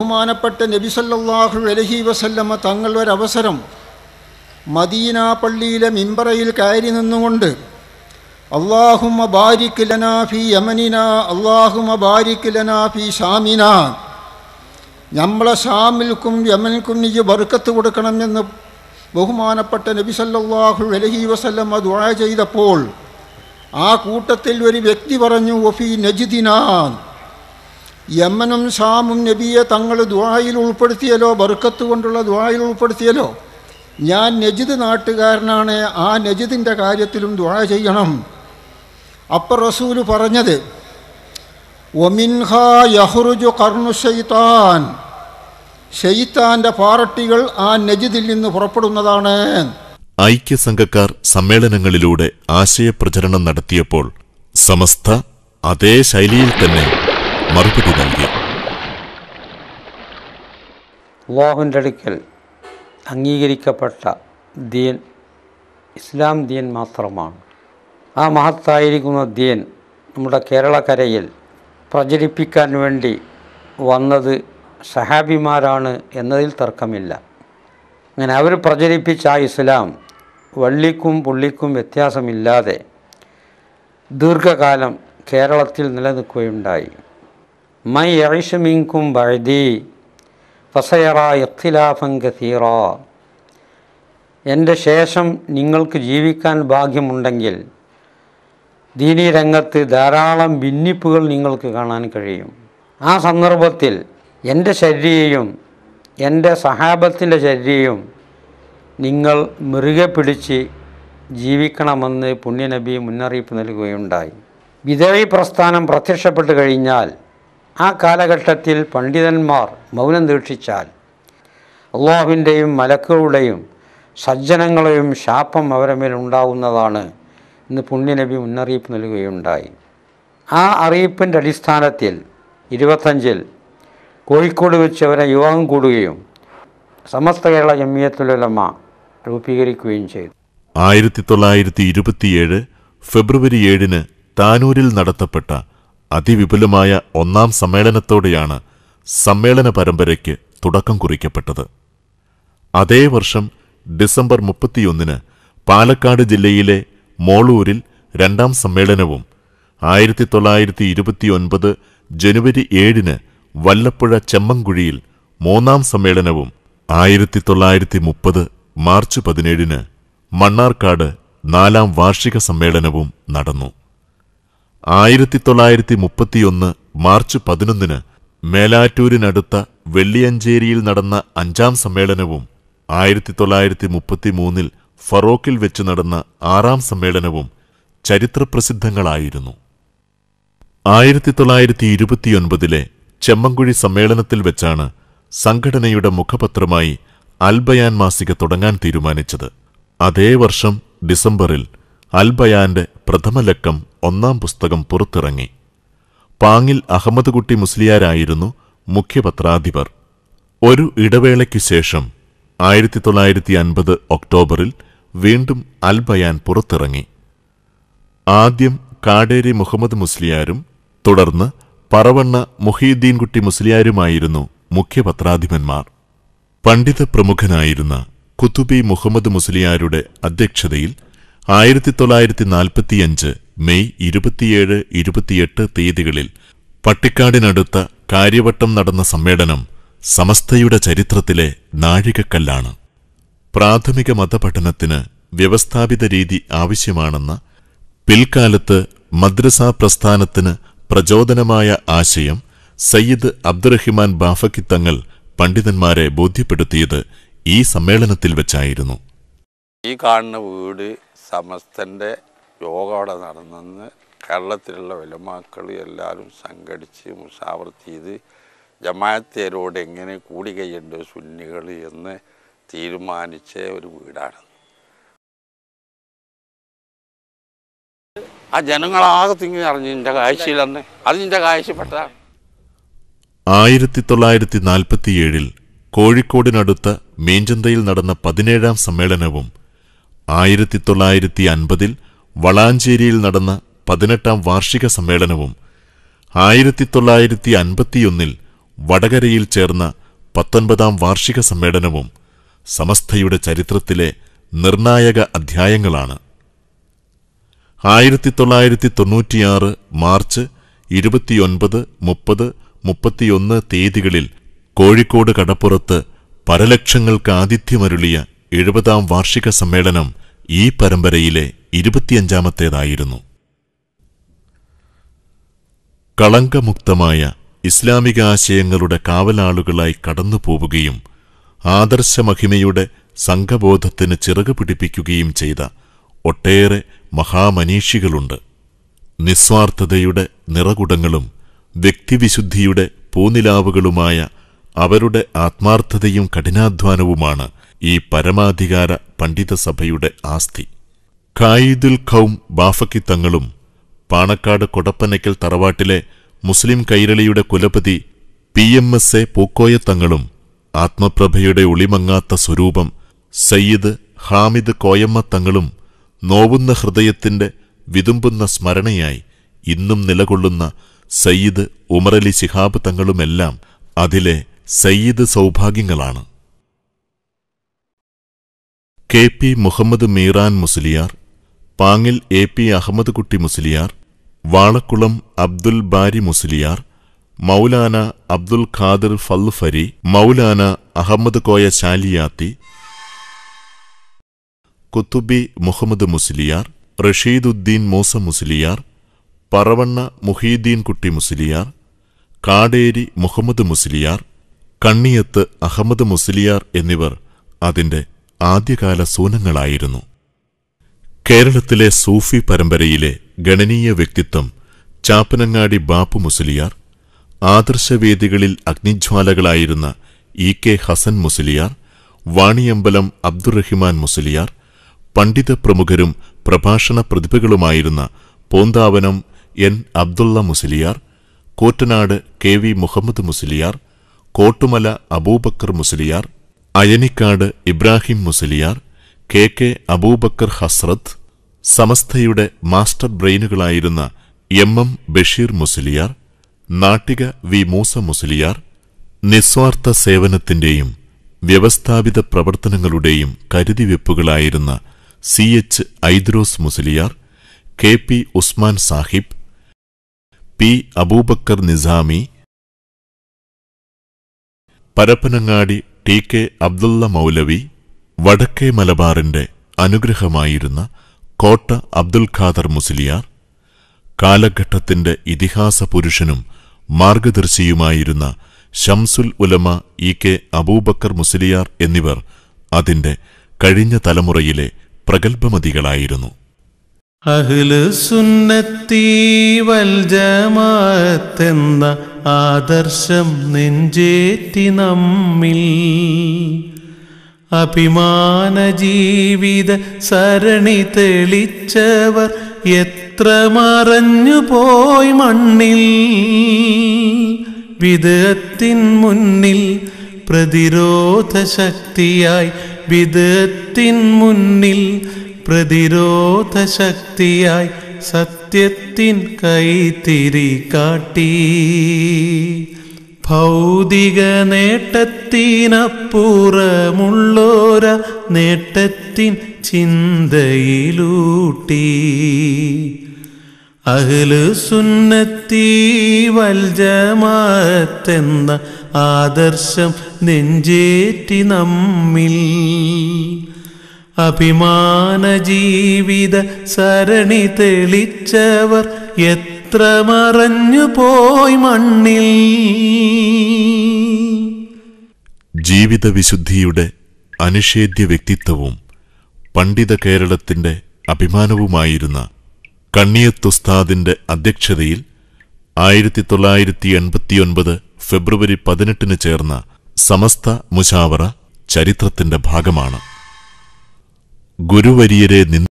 ബഹുമാനപ്പെട്ട നബിസല്ലാഹു അലഹി വസല്ലമ്മ തങ്ങൾ ഒരവസരം മദീന പള്ളിയിലെ മിമ്പറയിൽ കയറി നിന്നുകൊണ്ട് അള്ളാഹുമ ബാരിക് ലനാഫി യമനിന അള്ളാഹുമ ബാരിക് ലനാഫി ഷാമിന നമ്മളെ ഷാമിൽക്കും യമനിക്കും നീ ബർക്കത്ത് കൊടുക്കണമെന്ന് ബഹുമാനപ്പെട്ട നബി സല്ലാഹു അലഹി വസല്ലമ്മ ദുഴ ചെയ്തപ്പോൾ ആ കൂട്ടത്തിൽ ഒരു വ്യക്തി പറഞ്ഞു ഒഫി നജിദിനാ യമനും ഷാമും നബിയെ തങ്ങൾ ദ്വായിൽ ഉൾപ്പെടുത്തിയല്ലോ ബർക്കത്ത് കൊണ്ടുള്ള ദ്വായിൽ ഉൾപ്പെടുത്തിയല്ലോ ഞാൻ നജിദ് നാട്ടുകാരനാണ് ആ നജിദിൻ്റെ കാര്യത്തിലും ദ്വാ ചെയ്യണം അപ്പ റസൂല് പറഞ്ഞത് ഒമിൻഹ യഹ്റുജു കർണു ഷെയ്ത്താൻ ഷെയ്ത്താൻ്റെ പാറട്ടികൾ ആ നജിദിൽ നിന്ന് പുറപ്പെടുന്നതാണ് ഐക്യസംഘക്കാർ സമ്മേളനങ്ങളിലൂടെ ആശയപ്രചരണം നടത്തിയപ്പോൾ സമസ്ത അതേ ശൈലിയിൽ തന്നെ മറുപടി നൽകി അള്ളാഹുവിൻ്റെ അടുക്കൽ അംഗീകരിക്കപ്പെട്ട ദീൻ ഇസ്ലാം ദീൻ മാത്രമാണ് ആ മഹത്തായിരിക്കുന്ന ദീൻ നമ്മുടെ കേരളക്കരയിൽ പ്രചരിപ്പിക്കാൻ വേണ്ടി വന്നത് സഹാബിമാരാണ് എന്നതിൽ തർക്കമില്ല അങ്ങനെ അവർ പ്രചരിപ്പിച്ച ആ ഇസ്ലാം വള്ളിക്കും പുള്ളിക്കും വ്യത്യാസമില്ലാതെ ദീർഘകാലം കേരളത്തിൽ നിലനിൽക്കുകയുണ്ടായി മൈ യഴിഷുമിങ്കും വഴുതി ഫസയറാ എഖ്തിലാഫൻ കസീറ എൻ്റെ ശേഷം നിങ്ങൾക്ക് ജീവിക്കാൻ ഭാഗ്യമുണ്ടെങ്കിൽ ദീനീ രംഗത്ത് ധാരാളം ഭിന്നിപ്പുകൾ നിങ്ങൾക്ക് കാണാൻ കഴിയും ആ സന്ദർഭത്തിൽ എൻ്റെ ശരീരയും എൻ്റെ സഹാബത്തിൻ്റെ ശരീരയും നിങ്ങൾ മുറുകെ പിടിച്ച് ജീവിക്കണമെന്ന് പുണ്യനബി മുന്നറിയിപ്പ് നൽകുകയുണ്ടായി വിധവി പ്രസ്ഥാനം പ്രത്യക്ഷപ്പെട്ടു കഴിഞ്ഞാൽ ആ കാലഘട്ടത്തിൽ പണ്ഡിതന്മാർ മൗനം ദീക്ഷിച്ചാൽ അള്ളാഹുവിൻ്റെയും മലക്കുകളുടെയും സജ്ജനങ്ങളെയും ശാപം അവരെ മേൽ ഉണ്ടാവുന്നതാണ് ഇന്ന് പുണ്യനബി മുന്നറിയിപ്പ് നൽകുകയുണ്ടായി ആ അറിയിപ്പിൻ്റെ അടിസ്ഥാനത്തിൽ ഇരുപത്തഞ്ചിൽ കോഴിക്കോട് വെച്ച് അവരെ യോഗം കൂടുകയും സമസ്ത കേരള ജമിയത്തുലമ രൂപീകരിക്കുകയും ചെയ്തു ആയിരത്തി തൊള്ളായിരത്തി ഇരുപത്തിയേഴ് ഫെബ്രുവരി ഏഴിന് താനൂരിൽ നടത്തപ്പെട്ട അതിവിപുലമായ ഒന്നാം സമ്മേളനത്തോടെയാണ് സമ്മേളന പരമ്പരയ്ക്ക് തുടക്കം കുറിക്കപ്പെട്ടത് അതേ വർഷം ഡിസംബർ മുപ്പത്തിയൊന്നിന് പാലക്കാട് ജില്ലയിലെ മോളൂരിൽ രണ്ടാം സമ്മേളനവും ആയിരത്തി തൊള്ളായിരത്തി ഇരുപത്തിയൊൻപത് ജനുവരി ഏഴിന് വല്ലപ്പുഴ ചെമ്മൻകുഴിയിൽ മൂന്നാം സമ്മേളനവും ആയിരത്തി തൊള്ളായിരത്തി മുപ്പത് മാർച്ച് പതിനേഴിന് മണ്ണാർക്കാട് നാലാം വാർഷിക സമ്മേളനവും നടന്നു ആയിരത്തി തൊള്ളായിരത്തി മുപ്പത്തിയൊന്ന് മാർച്ച് പതിനൊന്നിന് മേലാറ്റൂരിനടുത്ത വെള്ളിയഞ്ചേരിയിൽ നടന്ന അഞ്ചാം സമ്മേളനവും ആയിരത്തി തൊള്ളായിരത്തി മുപ്പത്തിമൂന്നിൽ ഫറോക്കിൽ വെച്ച് നടന്ന ആറാം സമ്മേളനവും ചരിത്രപ്രസിദ്ധങ്ങളായിരുന്നു ആയിരത്തി തൊള്ളായിരത്തി ഇരുപത്തിയൊൻപതിലെ ചെമ്മൻകുഴി സമ്മേളനത്തിൽ വെച്ചാണ് സംഘടനയുടെ മുഖപത്രമായി അൽബയാൻ മാസിക തുടങ്ങാൻ തീരുമാനിച്ചത് അതേ വർഷം ഡിസംബറിൽ അൽബയാന്റെ പ്രഥമലക്കം ഒന്നാം പുസ്തകം പുറത്തിറങ്ങി പാങ്ങിൽ അഹമ്മദ് കുട്ടി മുസ്ലിയാരായിരുന്നു മുഖ്യപത്രാധിപർ ഒരു ഇടവേളയ്ക്കു ശേഷം ആയിരത്തി തൊള്ളായിരത്തി അൻപത് ഒക്ടോബറിൽ വീണ്ടും അൽബയാൻ പുറത്തിറങ്ങി ആദ്യം കാടേരി മുഹമ്മദ് മുസ്ലിയാരും തുടർന്ന് പറവണ്ണ മുഹീദ്ദീൻകുട്ടി മുസ്ലിയാരുമായിരുന്നു മുഖ്യപത്രാധിപന്മാർ പണ്ഡിത പ്രമുഖനായിരുന്ന കുത്തുബി മുഹമ്മദ് മുസ്ലിയാരുടെ അധ്യക്ഷതയിൽ ആയിരത്തി തൊള്ളായിരത്തി നാൽപ്പത്തിയഞ്ച് മെയ് ഇരുപത്തിയേഴ് ഇരുപത്തിയെട്ട് തീയതികളിൽ പട്ടിക്കാടിനടുത്ത കാര്യവട്ടം നടന്ന സമ്മേളനം സമസ്തയുടെ ചരിത്രത്തിലെ നാഴികക്കല്ലാണ് പ്രാഥമിക മതപഠനത്തിന് വ്യവസ്ഥാപിത രീതി ആവശ്യമാണെന്ന പിൽക്കാലത്ത് മദ്രസാ പ്രസ്ഥാനത്തിന് പ്രചോദനമായ ആശയം സയ്യിദ് അബ്ദുറഹിമാൻ ബാഫക്കി തങ്ങൾ പണ്ഡിതന്മാരെ ബോധ്യപ്പെടുത്തിയത് ഈ സമ്മേളനത്തിൽ വെച്ചായിരുന്നു ഈ കാണുന്ന വീട് സമസ്തൻ്റെ യോഗം അവിടെ നടന്നെന്ന് കേരളത്തിലുള്ള വിലമാക്കൾ എല്ലാവരും സംഘടിച്ച് മുഷാവർത്ത് ചെയ്ത് ജമാഅത്തേരോട് എങ്ങനെ കൂടി കഴിയേണ്ട സുന്നികൾ എന്ന് തീരുമാനിച്ച ഒരു വീടാണ് ആ ജനങ്ങളാകെ തിങ്ങി അറിഞ്ഞു എൻ്റെ കാഴ്ചയിലന്ന് അത് എൻ്റെ കാഴ്ചപ്പെട്ടതാണ് ആയിരത്തി തൊള്ളായിരത്തി നാൽപ്പത്തിയേഴിൽ കോഴിക്കോടിനടുത്ത് മീഞ്ചന്തയിൽ നടന്ന പതിനേഴാം സമ്മേളനവും ആയിരത്തി തൊള്ളായിരത്തി അൻപതിൽ വളാഞ്ചേരിയിൽ നടന്ന പതിനെട്ടാം വാർഷിക സമ്മേളനവും ആയിരത്തി തൊള്ളായിരത്തി അൻപത്തിയൊന്നിൽ വടകരയിൽ ചേർന്ന പത്തൊൻപതാം വാർഷിക സമ്മേളനവും സമസ്തയുടെ ചരിത്രത്തിലെ നിർണായക അധ്യായങ്ങളാണ് ആയിരത്തി തൊള്ളായിരത്തി തൊണ്ണൂറ്റിയാറ് മാർച്ച് ഇരുപത്തിയൊൻപത് മുപ്പത് മുപ്പത്തിയൊന്ന് തീയതികളിൽ കോഴിക്കോട് കടപ്പുറത്ത് പരലക്ഷങ്ങൾക്ക് ആതിഥ്യമരുളിയ എഴുപതാം വാർഷിക സമ്മേളനം ഈ പരമ്പരയിലെ ഇരുപത്തിയഞ്ചാമത്തേതായിരുന്നു കളങ്കമുക്തമായ ഇസ്ലാമിക ആശയങ്ങളുടെ കാവലാളുകളായി കടന്നുപോവുകയും ആദർശമഹിമയുടെ സംഘബോധത്തിന് ചിറക് പിടിപ്പിക്കുകയും ചെയ്ത ഒട്ടേറെ മഹാമനീഷികളുണ്ട് നിസ്വാർത്ഥതയുടെ നിറകുടങ്ങളും വ്യക്തിവിശുദ്ധിയുടെ പൂനിലാവുകളുമായ അവരുടെ ആത്മാർത്ഥതയും കഠിനാധ്വാനവുമാണ് ഈ പരമാധികാര പണ്ഡിതസഭയുടെ ആസ്തി ഖായിദുൽ ഖൗം ബാഫക്കി തങ്ങളും പാണക്കാട് കൊടപ്പനയ്ക്കൽ തറവാട്ടിലെ മുസ്ലിം കൈരളിയുടെ കുലപതി P M S A Pookoya തങ്ങളും ആത്മപ്രഭയുടെ ഒളിമങ്ങാത്ത സ്വരൂപം സയ്യിദ് ഹാമിദ് കോയമ്മ തങ്ങളും നോവുന്ന ഹൃദയത്തിന്റെ വിതുമ്പുന്ന സ്മരണയായി ഇന്നും നിലകൊള്ളുന്ന സയ്യിദ് ഉമറലി ശിഹാബ് തങ്ങളുമെല്ലാം അതിലെ സയ്യിദ് സൗഭാഗ്യങ്ങളാണ് K P Muhammad Meeran Musliyar Pangil A P Ahmad Kutty Musliyar Valakkulam Abdul ബാരി മുസ്ലിയാർ മൗലാന അബ്ദുൽ ഖാദിർ ഫല്ലുഫരി മൌലാന മൗലാന അഹമ്മദ് കോയ ശാലിയാത്തി കുത്തുബി മുഹമ്മദ് മുസ്ലിയാർ റഷീദുദ്ദീൻ മൂസ മുസ്ലിയാർ പറവണ്ണ മുഹീദ്ദീൻ കുട്ടി മുസ്ലിയാർ കാടേരി മുഹമ്മദ് മുസ്ലിയാർ കണ്ണിയത്ത് അഹമ്മദ് മുസ്ലിയാർ എന്നിവർ അതിന്റെ ആദ്യകാല സൂനങ്ങളായിരുന്നു കേരളത്തിലെ സൂഫി പരമ്പരയിലെ ഗണനീയ വ്യക്തിത്വം ചാപ്പനങ്ങാടി ബാപ്പു മുസ്ലിയാർ ആദർശവേദികളിൽ അഗ്നിജ്വാലകളായിരുന്ന ഇ കെ ഹസൻ മുസ്ലിയാർ വാണിയമ്പലം അബ്ദുറഹിമാൻ മുസ്ലിയാർ പണ്ഡിത പ്രമുഖരും പ്രഭാഷണ പ്രതിഭകളുമായിരുന്ന Ponthavanam N Abdullah Musliyar Kottanad K V Muhammad Musliyar Kottumala Abubakar Musliyar Ayanikkad Ibrahim Musliyar K K Abubakar Hazrat സമസ്തയുടെ മാസ്റ്റർ ബ്രെയിനുകളായിരുന്ന M M Basheer Musliyar Nattika V Moosa Musliyar നിസ്വാർത്ഥ സേവനത്തിന്റെയും വ്യവസ്ഥാപിത പ്രവർത്തനങ്ങളുടെയും കരുതിവെപ്പുകളായിരുന്ന C H Aidrus Musliyar K P Usman Sahib P Abubakar Nizami Parappanangadi T K Abdulla മൗലവി വടക്കേ മലബാറിന്റെ അനുഗ്രഹമായിരുന്ന കോട്ട അബ്ദുൽ ഖാദർ മുസ്ലിയാർ കാലഘട്ടത്തിന്റെ ഇതിഹാസ പുരുഷനും മാർഗദർശിയുമായിരുന്ന ഷംസുൽ ഉലമ ഇ കെ അബൂബക്കർ മുസ്ലിയാർ എന്നിവർ അതിന്റെ കഴിഞ്ഞ തലമുറയിലെ പ്രഗത്ഭമതികളായിരുന്നു അഹ്ലു സുന്നത്തി വൽ എന്ന ആദർശം നെഞ്ചേറ്റി നമ്മിൽ അഭിമാന ജീവിത സരണി തെളിച്ചവർ എത്ര മറഞ്ഞു പോയി മണ്ണിൽ വിദത്തിൻ മുന്നിൽ പ്രതിരോധ ശക്തിയായി വിദത്തിൻ മുന്നിൽ പ്രതിരോധ ശക്തിയായി സത്യത്തിൻ കൈത്തിരി കാട്ടി ഭൗതിക നേട്ടത്തിനപ്പുറമുള്ളോര നേട്ടത്തിൻ ചിന്തയിലൂട്ടി അഹ്ലു സുന്നത്തി വൽജമാത്തെന്ന ആദർശം നെഞ്ചേറ്റി നമ്മിൽ അഭിമാന ജീവിത സരണി തെളിച്ചവർ എത്ര മറഞ്ഞു പോയി മണ്ണിൽ ജീവിത വിശുദ്ധിയുടെ അനിഷേധ്യ വ്യക്തിത്വവും പണ്ഡിത കേരളത്തിന്റെ അഭിമാനവുമായിരുന്ന കണ്ണിയത്തുസ്താദിന്റെ അധ്യക്ഷതയിൽ ആയിരത്തി തൊള്ളായിരത്തി എൺപത്തിയൊൻപത് ഫെബ്രുവരി പതിനെട്ടിന് ചേർന്ന സമസ്ത മുശാവറ ചരിത്രത്തിന്റെ ഭാഗമാണ് ഗുരുവര്യരെ നിന്ന്